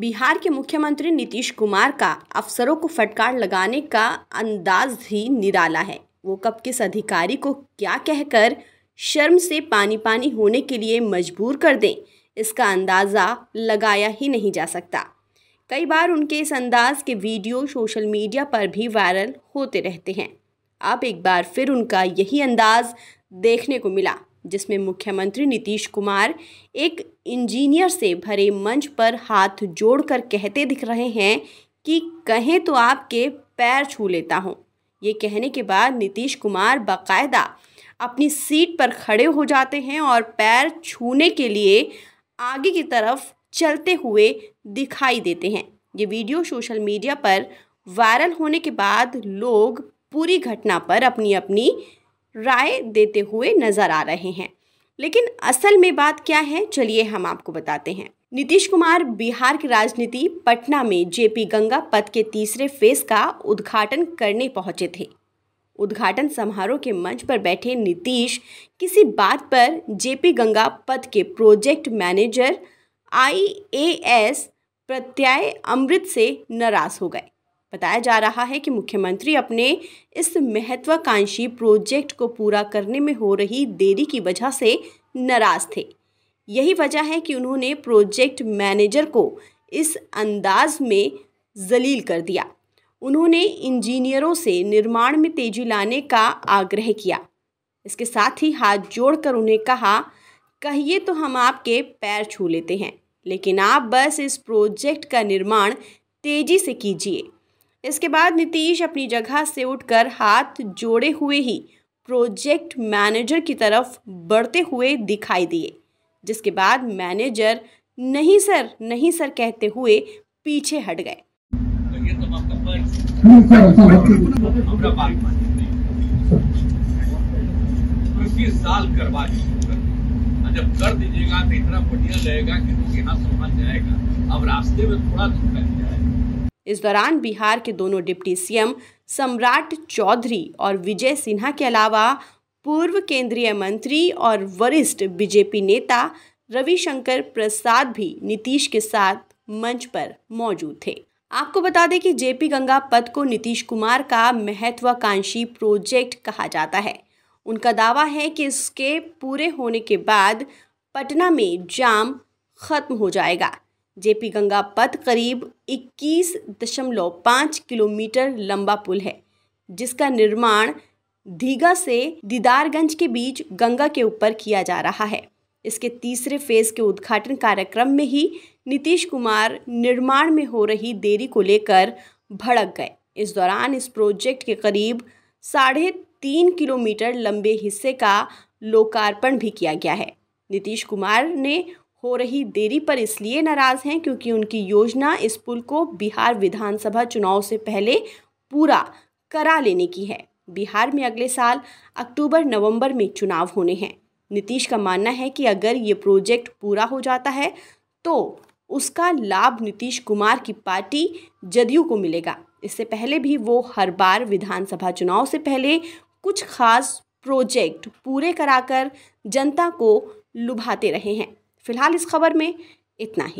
बिहार के मुख्यमंत्री नीतीश कुमार का अफसरों को फटकार लगाने का अंदाज ही निराला है वो कब किस अधिकारी को क्या कहकर शर्म से पानी पानी होने के लिए मजबूर कर दें इसका अंदाज़ा लगाया ही नहीं जा सकता कई बार उनके इस अंदाज के वीडियो सोशल मीडिया पर भी वायरल होते रहते हैं अब एक बार फिर उनका यही अंदाज देखने को मिला जिसमें मुख्यमंत्री नीतीश कुमार एक इंजीनियर से भरे मंच पर हाथ जोड़कर कहते दिख रहे हैं कि कहें तो आपके पैर छू लेता हूँ ये कहने के बाद नीतीश कुमार बाकायदा अपनी सीट पर खड़े हो जाते हैं और पैर छूने के लिए आगे की तरफ चलते हुए दिखाई देते हैं ये वीडियो सोशल मीडिया पर वायरल होने के बाद लोग पूरी घटना पर अपनी अपनी राय देते हुए नजर आ रहे हैं लेकिन असल में बात क्या है चलिए हम आपको बताते हैं नीतीश कुमार बिहार की राजनीति पटना में जेपी गंगा पद के तीसरे फेज का उद्घाटन करने पहुंचे थे उद्घाटन समारोह के मंच पर बैठे नीतीश किसी बात पर जेपी गंगा पद के प्रोजेक्ट मैनेजर आईएएस प्रत्यय अमृत से नाराज हो गए बताया जा रहा है कि मुख्यमंत्री अपने इस महत्वाकांक्षी प्रोजेक्ट को पूरा करने में हो रही देरी की वजह से नाराज थे यही वजह है कि उन्होंने प्रोजेक्ट मैनेजर को इस अंदाज में जलील कर दिया उन्होंने इंजीनियरों से निर्माण में तेजी लाने का आग्रह किया इसके साथ ही हाथ जोड़कर उन्हें कहा कहिए तो हम आपके पैर छू लेते हैं लेकिन आप बस इस प्रोजेक्ट का निर्माण तेजी से कीजिए इसके बाद नीतीश अपनी जगह से उठकर हाथ जोड़े हुए ही प्रोजेक्ट मैनेजर की तरफ बढ़ते हुए दिखाई दिए जिसके बाद मैनेजर नहीं सर नहीं सर कहते हुए पीछे हट गए साल करवा जब कर दीजिएगा तो इतना बढ़िया कि लोग यहाँ समझ जाएगा अब रास्ते में थोड़ा दुख जाएगा इस दौरान बिहार के दोनों डिप्टी सीएम सम्राट चौधरी और विजय सिन्हा के अलावा पूर्व केंद्रीय मंत्री और वरिष्ठ बीजेपी नेता रविशंकर प्रसाद भी नीतीश के साथ मंच पर मौजूद थे आपको बता दें कि जेपी गंगा पद को नीतीश कुमार का महत्वाकांक्षी प्रोजेक्ट कहा जाता है उनका दावा है कि इसके पूरे होने के बाद पटना में जाम खत्म हो जाएगा जेपी गंगा पथ करीब 21.5 किलोमीटर लंबा पुल है जिसका निर्माण दीघा से दीदारगंज के बीच गंगा के ऊपर किया जा रहा है इसके तीसरे फेज के उद्घाटन कार्यक्रम में ही नीतीश कुमार निर्माण में हो रही देरी को लेकर भड़क गए इस दौरान इस प्रोजेक्ट के करीब साढ़े तीन किलोमीटर लंबे हिस्से का लोकार्पण भी किया गया है नीतीश कुमार ने हो रही देरी पर इसलिए नाराज़ हैं क्योंकि उनकी योजना इस पुल को बिहार विधानसभा चुनाव से पहले पूरा करा लेने की है बिहार में अगले साल अक्टूबर नवंबर में चुनाव होने हैं नीतीश का मानना है कि अगर ये प्रोजेक्ट पूरा हो जाता है तो उसका लाभ नीतीश कुमार की पार्टी जदयू को मिलेगा इससे पहले भी वो हर बार विधानसभा चुनाव से पहले कुछ खास प्रोजेक्ट पूरे कराकर जनता को लुभाते रहे हैं फिलहाल इस खबर में इतना ही